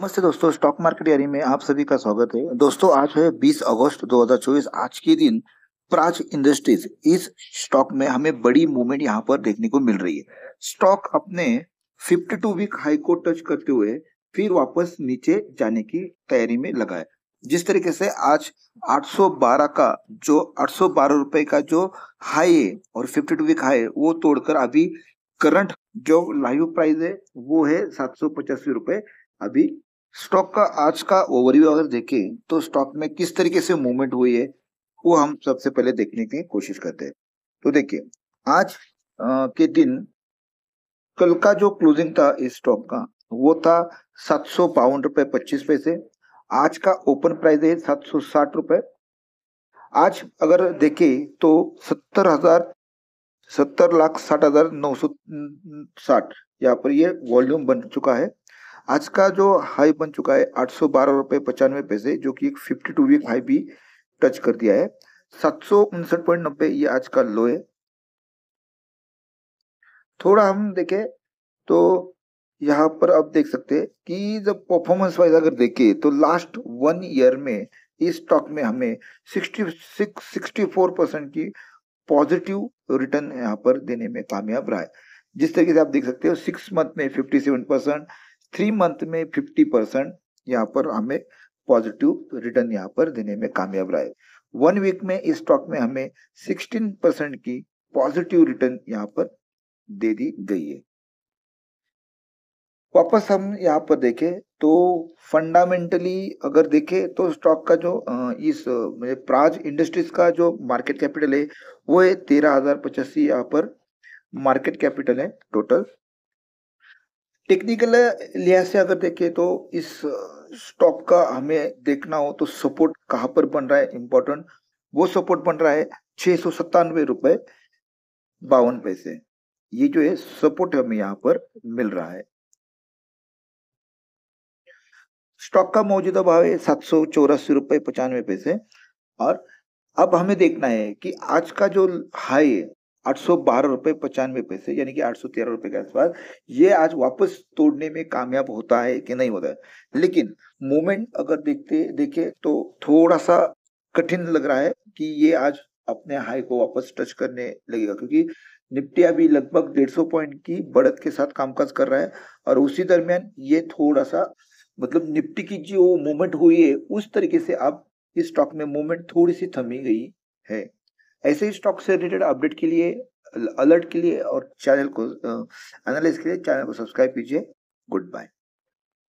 नमस्ते दोस्तों stock market यारी में आप सभी का स्वागत है दोस्तों आज है 20 अगस्त 2024 आज के दिन प्राच इंडस्ट्रीज इस स्टॉक में हमें बड़ी मूवमेंट यहाँ पर देखने को मिल रही है स्टॉक अपने 52 वीक हाई को टच करते हुए फिर वापस नीचे जाने की तैयारी में लगा है जिस तरीके से आज 812 का जो 812 रुपए का जो हाई है और 52 वीक हाई है वो तोड़कर अभी करंट जो लाइव प्राइस है वो है सात सौ पचासी रुपए अभी स्टॉक का आज का ओवरव्यू अगर देखें तो स्टॉक में किस तरीके से मूवमेंट हुई है वो हम सबसे पहले देखने की कोशिश करते हैं तो देखिए आज के दिन कल का जो क्लोजिंग था इस स्टॉक का वो था सात सौ बावन रुपए पच्चीस पैसे आज का ओपन प्राइस है सात सौ साठ रुपए आज अगर देखें तो सत्तर हजार सत्तर लाख साठ हजार नौ सौ साठ यहाँ पर ये वॉल्यूम बन चुका है आज का जो हाई बन चुका है आठ सौ बारह रुपए पचानवे पैसे जो कि एक फिफ्टी टू वीक हाई भी टच कर दिया है सात सौ उनसठ पॉइंट नब्बे ये आज का लो है थोड़ा हम देखे तो यहाँ पर आप देख सकते हैं कि जब परफॉर्मेंस वाइज अगर देखे तो लास्ट वन ईयर में इस स्टॉक में हमें sixty six sixty four percent की पॉजिटिव रिटर्न यहाँ पर देने में कामयाब रहा है जिस तरीके से आप देख सकते हो सिक्स मंथ में fifty seven percent three month में फिफ्टी परसेंट यहाँ पर हमें पॉजिटिव रिटर्न यहाँ पर देने में कामयाब रहा है वन वीक में इस स्टॉक में हमें सिक्सटीन परसेंट की पॉजिटिव रिटर्न यहाँ पर दे दी गई है वापस हम यहाँ पर देखें तो फंडामेंटली अगर देखें तो स्टॉक का जो इस प्राज इंडस्ट्रीज का जो मार्केट कैपिटल है वो है तेरह हजार पचासी यहाँ पर मार्केट कैपिटल है टोटल टेक्निकल लिहाज से अगर देखें तो इस स्टॉक का हमें देखना हो तो सपोर्ट कहाँ पर बन रहा है इम्पोर्टेंट वो सपोर्ट बन रहा है छह सौ सत्तानवे रुपए बावन पैसे ये जो है सपोर्ट हमें यहाँ पर मिल रहा है स्टॉक का मौजूदा भाव है सात सौ चौरासी रुपए पचानवे पैसे और अब हमें देखना है कि आज का जो हाई है आठ सौ बारह रुपये पचानवे पैसे यानी कि आठ सौ तेरह रुपये के आसपास ये आज वापस तोड़ने में कामयाब होता है कि नहीं होता है लेकिन मोमेंट अगर देखते देखे तो थोड़ा सा कठिन लग रहा है कि ये आज अपने हाई को वापस टच करने लगेगा क्योंकि निफ्टी अभी लगभग डेढ़ सौ पॉइंट की बढ़त के साथ कामकाज कर रहा है और उसी दरमियान ये थोड़ा सा मतलब निफ्टी की जो मूवमेंट हुई है उस तरीके से अब इस स्टॉक में मूवमेंट थोड़ी सी थमी गई है ऐसे ही स्टॉक से रिलेटेड अपडेट के लिए अलर्ट के लिए और चैनल को एनालिस के लिए चैनल को सब्सक्राइब कीजिए गुड बाय